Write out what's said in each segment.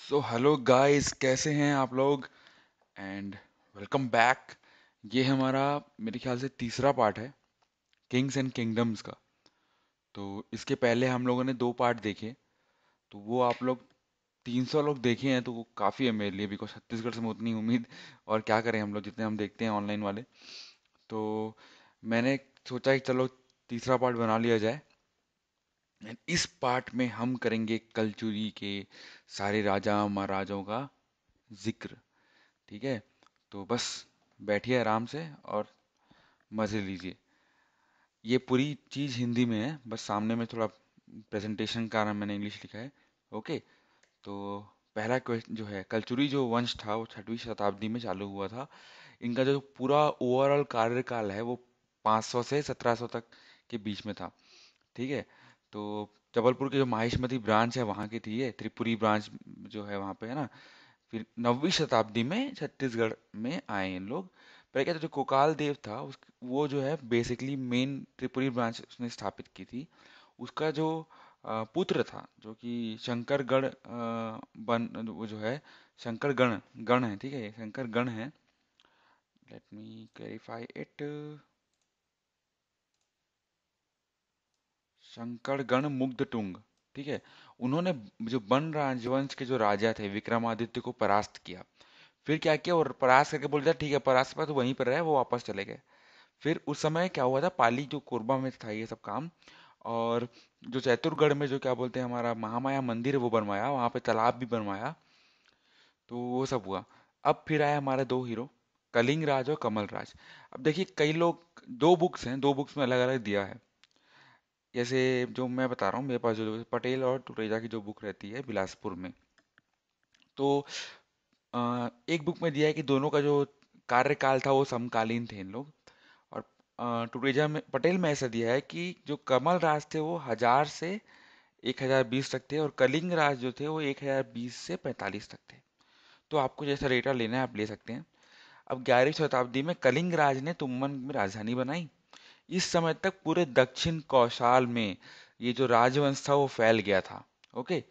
so hello guys कैसे हैं आप लोग एंड वेलकम बैक ये हमारा मेरे ख्याल से तीसरा पार्ट है किंग्स एंड किंगडम्स का तो इसके पहले हम लोगों ने दो पार्ट देखे तो वो आप लोग 300 लोग देखे हैं तो वो काफ़ी है मेरे लिए बिकॉज छत्तीसगढ़ से उतनी उम्मीद और क्या करें हम लोग जितने हम देखते हैं ऑनलाइन वाले तो मैंने सोचा कि चलो तीसरा पार्ट बना लिया जाए इस पार्ट में हम करेंगे कलचुरी के सारे राजा महाराजाओं का जिक्र ठीक है तो बस बैठिए आराम से और मज़े लीजिए ये पूरी चीज़ हिंदी में है बस सामने में थोड़ा प्रेजेंटेशन का नाम मैंने इंग्लिश लिखा है ओके तो पहला क्वेश्चन जो है कलचुरी जो वंश था वो छठवीं शताब्दी में चालू हुआ था इनका जो पूरा ओवरऑल कार्यकाल है वो 500 से 1700 तक के बीच में था ठीक है तो जबलपुर के जो माहिष्मती ब्रांच है वहाँ की थी ये त्रिपुरी ब्रांच जो है वहाँ पे है ना फिर नौवीं शताब्दी में छत्तीसगढ़ में आए इन लोग पर क्या था जो कोकाल देव था उस वो जो है बेसिकली मेन त्रिपुरी ब्रांच उसने स्थापित की थी उसका जो पुत्र था जो कि शंकरगढ़ बन वो जो है शंकरगण गण है ठीक है शंकरगण है let me clarify it Shankar Gan Mugdha टुंग ठीक है उन्होंने जो बन राजवंश के जो राजा थे विक्रमादित्य को परास्त किया फिर क्या किया और परास्त करके बोल दिया ठीक है परास्त पर तो वहीं पर रहे वो वापस चले गए फिर उस समय क्या हुआ था पाली जो कोरबा में था ये सब काम और जो चैतुरगढ़ में जो क्या बोलते हैं हमारा महामाया मंदिर है वो बनवाया वहाँ पे तालाब भी बनवाया तो वो सब हुआ अब फिर आया हमारे दो हीरो कलिंग राज और कमल राज अब देखिए कई लोग दो बुक्स हैं दो बुक्स में अलग अलग दिया है जैसे जो मैं बता रहा हूँ मेरे पास जो पटेल और टुटेजा की जो बुक रहती है बिलासपुर में तो आ, एक बुक में दिया है कि दोनों का जो कार्यकाल था वो समकालीन थे इन लोग और टुटेजा में पटेल में ऐसा दिया है कि जो कमल राज थे वो हजार से एक हजार बीस तक थे और कलिंग राज जो थे वो एक हजार बीस से पैंतालीस तक थे तो आपको जैसा डेटा लेना है आप ले सकते हैं अब ग्यारहवीं शताब्दी में कलिंग राज ने तुम्बन में राजधानी बनाई इस समय तक पूरे दक्षिण कौशाल में ये जो राजवंश था वो फैल गया था ओके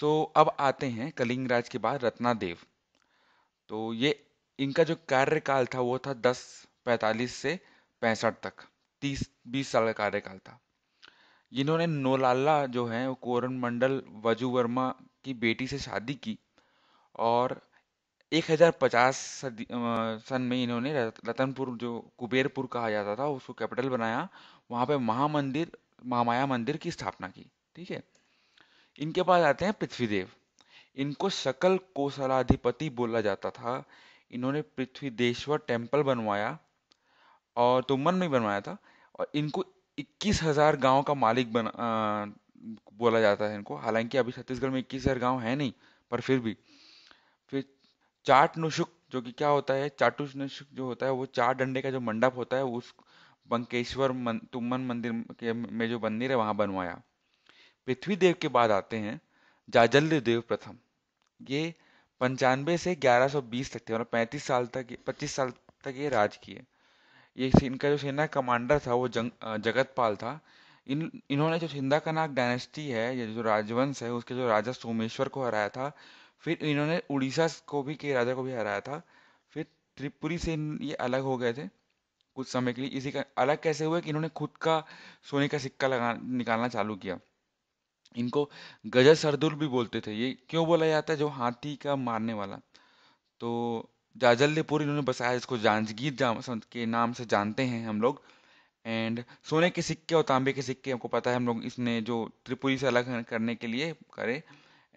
सो so, अब आते हैं कलिंग राज के बाद रत्नादेव तो ये इनका जो कार्यकाल था वो था दस पैतालीस से पैंसठ तक तीस बीस साल का कार्यकाल था इन्होंने नोलाला जो है वो कोरन मंडल वजू वर्मा की बेटी से शादी की और 1050 सदी अ, सन में इन्होंने रतनपुर जो कुबेरपुर कहा जाता था उसको कैपिटल बनाया वहाँ पे महामंदिर महामाया मंदिर की स्थापना की ठीक है इनके पास आते हैं पृथ्वीदेव इनको सकल कोसलाधिपति बोला जाता था इन्होंने पृथ्वीदेश्वर टेम्पल बनवाया और तुम्बन में बनवाया था और इनको इक्कीस हजार गाँव का मालिक बना आ, बोला जाता है इनको हालांकि अभी छत्तीसगढ़ में इक्कीस हजार गाँव है नहीं पर फिर भी चाट नुशुक जो कि क्या होता है चाटुष नुशुक जो होता है वो चार डंडे का जो मंडप होता है उस बंकेश्वर मन, तुम्मन मंदिर के में जो मंदिर है वहां बनवाया पृथ्वी देव के बाद आते हैं जाजल्य देव प्रथम ये पंचानवे से 1120 तक थे मतलब 35 साल तक 25 साल तक ये राज किए ये इनका जो सेना कमांडर था वो जंग जगतपाल था इन इन्होंने जो सिंधा का नाग डायनेस्टी है ये जो राजवंश है उसके जो राजा सोमेश्वर को हराया था फिर इन्होंने उड़ीसा को भी के राजा को भी हराया था फिर त्रिपुरी से ये अलग हो गए थे कुछ समय के लिए इसी का अलग कैसे हुए कि इन्होंने खुद का सोने का सिक्का लगा निकालना चालू किया इनको गजा सरदुल भी बोलते थे ये क्यों बोला जाता है जो हाथी का मारने वाला तो जाजल्यपुर इन्होंने बसाया इसको जांजगीर जाम के नाम से जानते हैं हम लोग एंड सोने के सिक्के और तांबे के सिक्के हमको पता है हम लोग इसने जो त्रिपुरी से अलग करने के लिए करे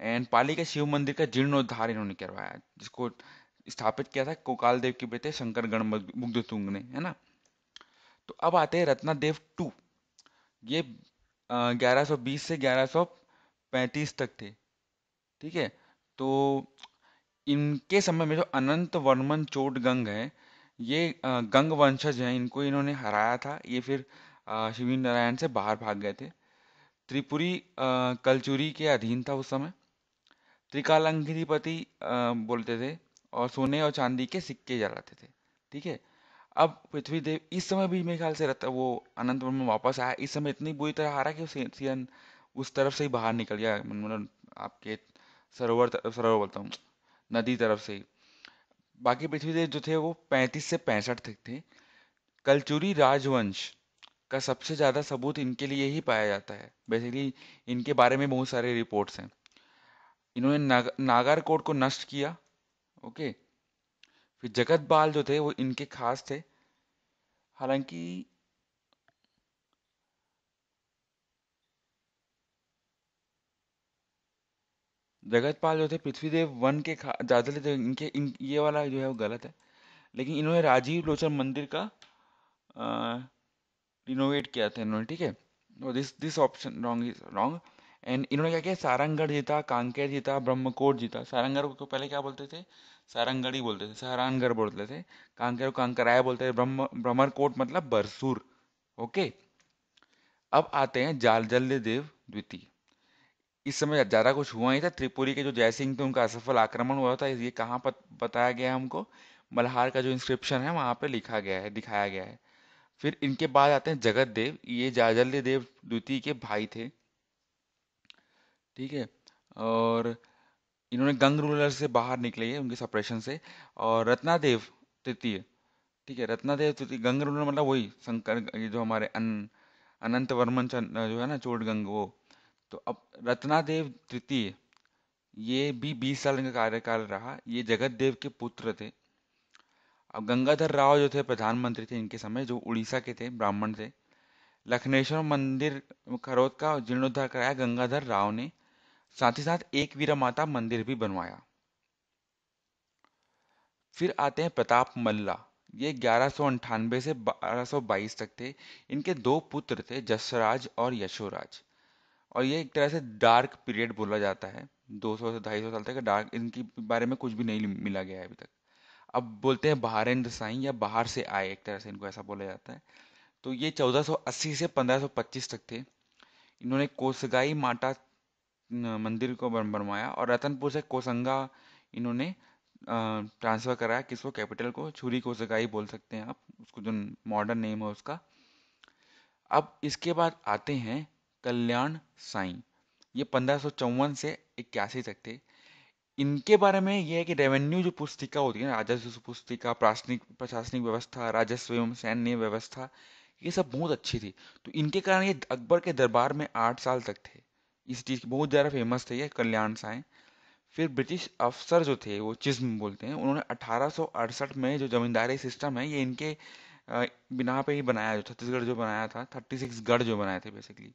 एंड पाली के शिव मंदिर का जीर्णोद्धार इन्होंने करवाया जिसको स्थापित किया था कोकाल देव के बेटे शंकर मुग्ध तुंग ने है ना तो अब आते हैं देव टू ये ग्यारह से ग्यारह तक थे ठीक है तो इनके समय में जो अनंत वर्मन चोट गंग है ये गंग वंशज हैं इनको इन्होंने हराया था ये फिर शिवी नारायण से बाहर भाग गए थे त्रिपुरी कलचुरी के अधीन था उस समय त्रिकालंघिपति बोलते थे और सोने और चांदी के सिक्के जलाते थे ठीक है अब पृथ्वी देव इस समय भी मेरे ख्याल से रहता वो अनंत में वापस आया इस समय इतनी बुरी तरह हारा कि सीएन उस तरफ से ही बाहर निकल गया मतलब आपके सरोवर सरोवर बोलता हूँ नदी तरफ से ही बाकी पृथ्वी देव जो थे वो पैंतीस से पैंसठ थे, थे कलचूरी राजवंश का सबसे ज़्यादा सबूत इनके लिए ही पाया जाता है बेसिकली इनके बारे में बहुत सारे रिपोर्ट्स हैं इन्होंने नाग, नागार कोट को नष्ट किया ओके फिर जगत बाल जो थे वो इनके खास थे हालांकि जगतपाल जो थे पृथ्वीदेव वन के ज्यादा लेते इनके इन ये वाला जो है वो गलत है लेकिन इन्होंने राजीव लोचन मंदिर का रिनोवेट किया था इन्होंने ठीक है this this option wrong is wrong and इन्होंने क्या किया सारंगढ़ जीता कांकेर जीता ब्रह्मकोट जीता सारंगढ़ को पहले क्या बोलते थे सारंगढ़ी बोलते थे सारंगढ़ बोलते थे कांकेर को कांकराया बोलते थे ब्रह्म ब्रह्मकोट मतलब बरसूर ओके अब आते हैं जालजल्य देव द्वितीय इस समय ज़्यादा कुछ हुआ ही था त्रिपुरी के जो जयसिंह थे उनका असफल आक्रमण हुआ था ये कहाँ पर बताया गया है हमको मल्हार का जो इंस्क्रिप्शन है वहां पर लिखा गया है दिखाया गया है फिर इनके बाद आते हैं जगत देव ये जाजल्य देव द्वितीय के भाई थे ठीक है और इन्होंने गंग रूलर से बाहर निकले हैं उनके सप्रेशन से और रत्नादेव तृतीय ठीक है रत्नादेव तृतीय गंग रूलर मतलब वही शंकर जो हमारे अन, अनंत वर्मन जो है ना चोट गंग वो तो अब रत्नादेव तृतीय ये भी बीस साल का कार्यकाल रहा ये जगत देव के पुत्र थे अब गंगाधर राव जो थे प्रधानमंत्री थे इनके समय जो उड़ीसा के थे ब्राह्मण थे लखनेश्वर मंदिर खरोद का जीर्णोद्धार कराया गंगाधर राव ने साथ ही साथ एक वीरा माता मंदिर भी बनवाया फिर आते हैं प्रताप मल्ला ये ग्यारह से 1222 तक थे इनके दो पुत्र थे जसराज और यशोराज और ये एक तरह से डार्क पीरियड बोला जाता है 200 से 250 साल तक डार्क इनके बारे में कुछ भी नहीं मिला गया है अभी तक अब बोलते हैं बहारेंद्र साई या बाहर से आए एक तरह से इनको ऐसा बोला जाता है तो ये 1480 से 1525 तक थे इन्होंने कोसगाई माता मंदिर को बन बनवाया और रतनपुर से कोसंगा इन्होंने ट्रांसफ़र कराया किसको कैपिटल को छुरी कोसंगा ही बोल सकते हैं आप उसको जो मॉडर्न नेम है उसका अब इसके बाद आते हैं कल्याण साई ये पंद्रह से इक्यासी तक थे इनके बारे में यह है कि रेवेन्यू जो पुस्तिका होती है राजस्व पुस्तिका प्राशनिक प्रशासनिक व्यवस्था राजस्व एवं सैन्य व्यवस्था ये सब बहुत अच्छी थी तो इनके कारण ये अकबर के दरबार में आठ साल तक थे इस चीज़ की बहुत ज़्यादा फेमस थे ये कल्याण साएँ फिर ब्रिटिश अफसर जो थे वो चिज्म बोलते हैं उन्होंने अठारह में जो जमींदारी सिस्टम है ये इनके बिना पे ही बनाया जो छत्तीसगढ़ जो बनाया था थर्टी सिक्स गढ़ जो बनाए थे बेसिकली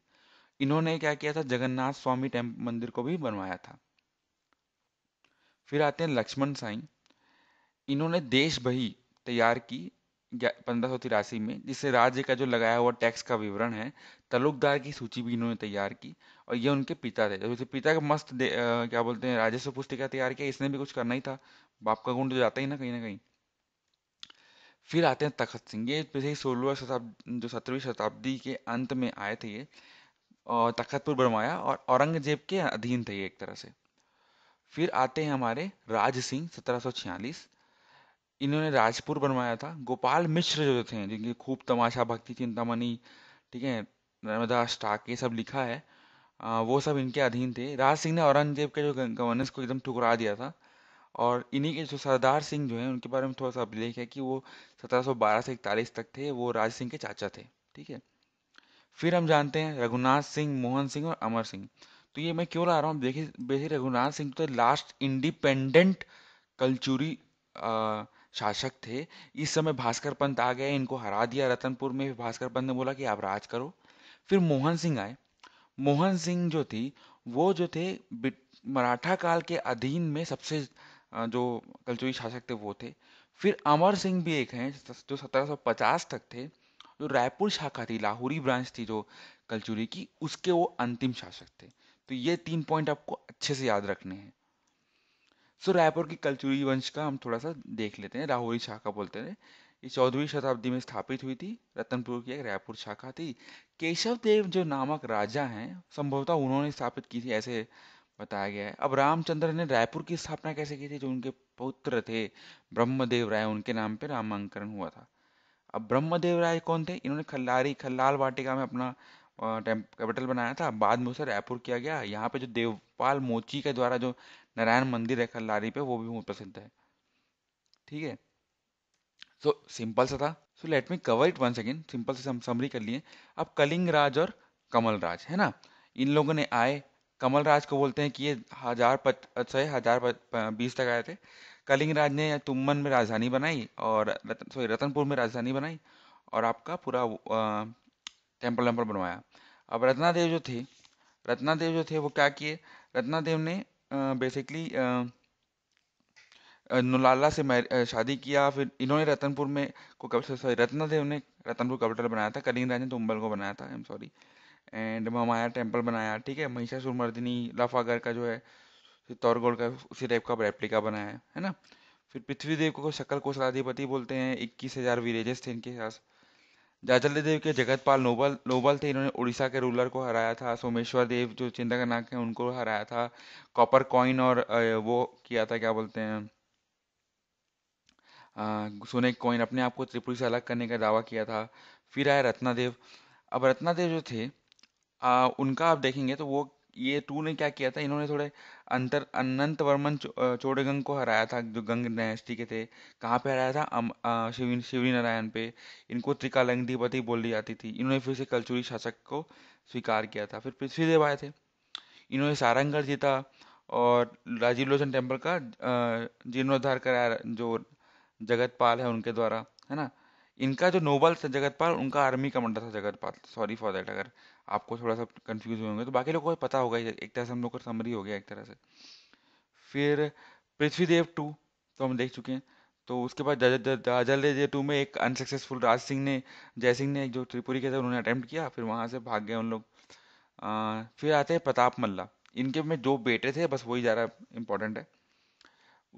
इन्होंने क्या किया था जगन्नाथ स्वामी टेम्प मंदिर को भी बनवाया था फिर आते हैं लक्ष्मण साई इन्होंने देश बही तैयार की पंद्रह तिरासी में जिसे राज्य का जो लगाया हुआ टैक्स का विवरण है तलुकदार की सूची भी इन्होंने तैयार की और ये उनके पिता थे जैसे पिता का मस्त आ, क्या बोलते हैं राजस्व पुस्तिका तैयार किया इसने भी कुछ करना ही था बाप का गुण तो जाता ही ना कहीं ना कहीं फिर आते हैं तखत सिंह ये पिछले सोलहवीं शताब्दी जो सत्रहवीं शताब्दी के अंत में आए थे ये और तखतपुर बनवाया और औरंगजेब के अधीन थे ये एक तरह से फिर आते हैं हमारे राज सिंह सत्रह इन्होंने राजपुर बनवाया था गोपाल मिश्र जो थे जिनकी खूब तमाशा भक्ति चिंतामणि ठीक है नर्मदास ये सब लिखा है आ, वो सब इनके अधीन थे राज सिंह ने औरंगजेब के जो गवर्नेंस को एकदम ठुकरा दिया था और इन्हीं के जो सरदार सिंह जो हैं उनके बारे में थोड़ा सा अभिलेख है कि वो 1712 से इकतालीस तक थे वो राज सिंह के चाचा थे ठीक है फिर हम जानते हैं रघुनाथ सिंह मोहन सिंह और अमर सिंह तो ये मैं क्यों ला रहा हूँ देखिए बेसिक रघुनाथ सिंह तो लास्ट इंडिपेंडेंट कल्चुरी शासक थे इस समय भास्कर पंत आ गए इनको हरा दिया रतनपुर में भास्कर पंत ने बोला कि आप राज करो फिर मोहन सिंह आए मोहन सिंह जो थी वो जो थे मराठा काल के अधीन में सबसे जो कलचुई शासक थे वो थे फिर अमर सिंह भी एक हैं जो 1750 तक थे जो रायपुर शाखा थी लाहौरी ब्रांच थी जो कलचुरी की उसके वो अंतिम शासक थे तो ये तीन पॉइंट आपको अच्छे से याद रखने हैं सो रायपुर की कलचुरी वंश का हम थोड़ा सा देख लेते हैं राहुरी शाखा बोलते हैं ये चौदहवीं शताब्दी में स्थापित हुई थी रतनपुर की एक रायपुर शाखा थी केशव देव जो नामक राजा हैं संभवतः उन्होंने स्थापित की थी ऐसे बताया गया है अब रामचंद्र ने रायपुर की स्थापना कैसे की थी जो उनके पुत्र थे ब्रह्मदेव राय उनके नाम पर नामांकन हुआ था अब ब्रह्मदेव राय कौन थे इन्होंने खल्लारी खल्लाल वाटिका में अपना कैपिटल बनाया था बाद में उसे रायपुर किया गया यहाँ पे जो देवपाल मोची के द्वारा जो नारायण मंदिर है खल्लारी पे वो भी बहुत प्रसिद्ध है ठीक है सो सिंपल सा था so let me cover it once again simple से समरी कर लिए अब कलिंग राज और कमल राज है ना इन लोगों ने आए कमल राज को बोलते हैं कि ये हजार पच सॉरी हजार बीस तक आए थे कलिंग राज ने तुम्बन में राजधानी बनाई और रतन सॉरी रतनपुर में राजधानी बनाई और आपका पूरा टेम्पल वेम्पल बनवाया अब रत्नादेव जो थे रत्नादेव जो थे वो क्या किए रत्नादेव ने बेसिकली नुलाला से शादी किया फिर इन्होंने रतनपुर में को कब सॉरी रत्न थे उन्हें रतनपुर कैपिटल बनाया था कलिंग राजन तुम्बल को बनाया था आई एम सॉरी एंड ममाया टेम्पल बनाया ठीक है महिषासुर मर्दिनी लाफागर का जो है चित्तौरगढ़ का उसी टाइप का रेप्लिका बनाया है ना फिर पृथ्वीदेव को शक्ल कोशलाधिपति बोलते हैं इक्कीस हज़ार विलेजेस थे इनके पास जाजल्य देव के जगतपाल नोबल नोबल थे इन्होंने उड़ीसा के रूलर को हराया था सोमेश्वर देव जो नाक है उनको हराया था कॉपर कॉइन और वो किया था क्या बोलते हैं सोने कॉइन अपने आप को त्रिपुरी से अलग करने का दावा किया था फिर आया रत्नादेव अब रत्नादेव जो थे आ, उनका आप देखेंगे तो वो ये टू ने क्या किया था इन्होंने थोड़े अंतर अनंत वर्मन चो, चोड़गंग को हराया था जो गंग डायनेस्टी के थे कहाँ पे हराया था अम, आ, शिवरी शिवरी नारायण पे इनको त्रिकालंगधिपति दी जाती थी इन्होंने फिर से कलचुरी शासक को स्वीकार किया था फिर पृथ्वीदेव आए थे इन्होंने सारंगढ़ जीता और राजीव लोचन टेम्पल का जीर्णोद्धार कराया जो जगतपाल है उनके द्वारा है ना इनका जो नोबल था जगतपाल उनका आर्मी कमांडर था जगतपाल सॉरी फॉर दैट अगर आपको थोड़ा सा कंफ्यूज हुए होंगे तो बाकी लोगों को पता होगा एक तरह से हम लोग का समरी हो गया एक तरह से फिर पृथ्वीदेव टू तो हम देख चुके हैं तो उसके बाद जजल जे टू में एक अनसक्सेसफुल राज सिंह ने जय सिंह ने जो त्रिपुरी के थे उन्होंने अटैम्प्ट किया फिर वहाँ से भाग गए उन लोग फिर आते हैं प्रताप मल्ला इनके में जो बेटे थे बस वही ज़्यादा इम्पोर्टेंट है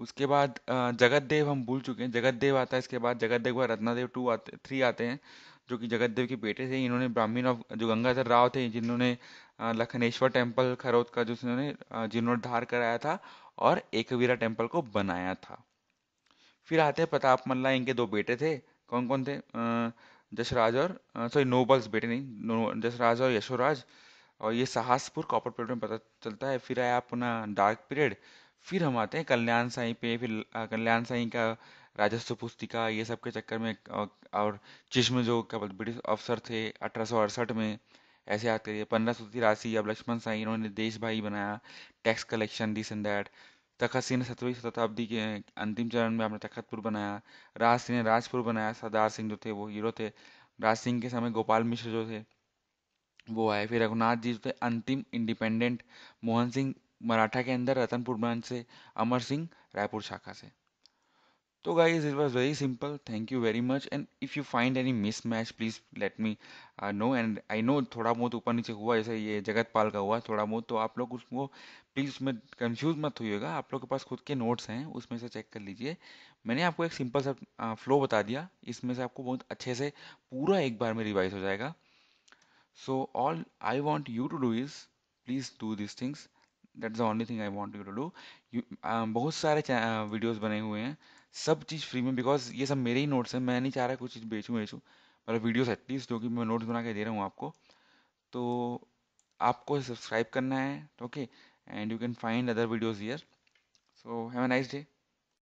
उसके बाद जगत देव हम भूल चुके हैं जगत देव आता है इसके बाद जगत देव रत्ना रत्नादेव टू आते थ्री आते हैं जो कि जगत देव के बेटे थे इन्होंने ब्राह्मीण ऑफ जो गंगाधर राव थे जिन्होंने लखनेश्वर टेम्पल खरोद का जिसने जिन्होंने जीर्णोद्धार कराया था और एकवीरा टेम्पल को बनाया था फिर आते हैं प्रताप मल्ला इनके दो बेटे थे कौन कौन थे जसराज और सॉरी नोबल्स बेटे नहीं जसराज और यशोराज और ये साहसपुर कॉपर पीरियड में पता चलता है फिर आया अपना डार्क पीरियड फिर हम आते हैं कल्याण साई पे फिर कल्याण साई का राजस्व पुस्तिका ये सब के चक्कर में और चिश्म जो केवल ब्रिटिश अफसर थे अठारह में ऐसे याद करिए पंद्रह सौ तिरासी अब लक्ष्मण साई इन्होंने देश भाई बनाया tax collection this and that Takhat Singh ने सत्रहवीं शताब्दी के अंतिम चरण में अपने तखतपुर बनाया राज सिंह ने राजपुर बनाया सरदार सिंह जो थे वो हीरो थे राज सिंह के समय गोपाल मिश्र जो थे वो आए फिर रघुनाथ जी जो थे अंतिम इंडिपेंडेंट मोहन सिंह मराठा के अंदर रतनपुर ब्रांच से अमर सिंह रायपुर शाखा से तो guys it was very simple thank you very much and if you find any mismatch please let me know and I know थोड़ा बहुत ऊपर नीचे हुआ जैसे ये जगतपाल का हुआ थोड़ा बहुत तो आप लोग उसको प्लीज़ उसमें कंफ्यूज मत होइएगा आप लोग के पास खुद के नोट्स हैं उसमें से चेक कर लीजिए मैंने आपको एक सिंपल सा फ्लो uh, बता दिया इसमें से आपको बहुत अच्छे से पूरा एक बार में रिवाइज हो जाएगा so all I want you to do is please do this things that the only thing I want you to do बहुत सारे वीडियोज़ uh, बने हुए हैं सब चीज़ फ्री में बिकॉज ये सब मेरे ही नोट्स हैं मैं नहीं चाह रहा कुछ चीज़ बेचूँ बेचूँ मतलब वीडियोज़ एटलीस्ट जो कि मैं नोट्स बना के दे रहा हूँ आपको तो आपको सब्सक्राइब करना है okay and you can find other videos here so have a nice day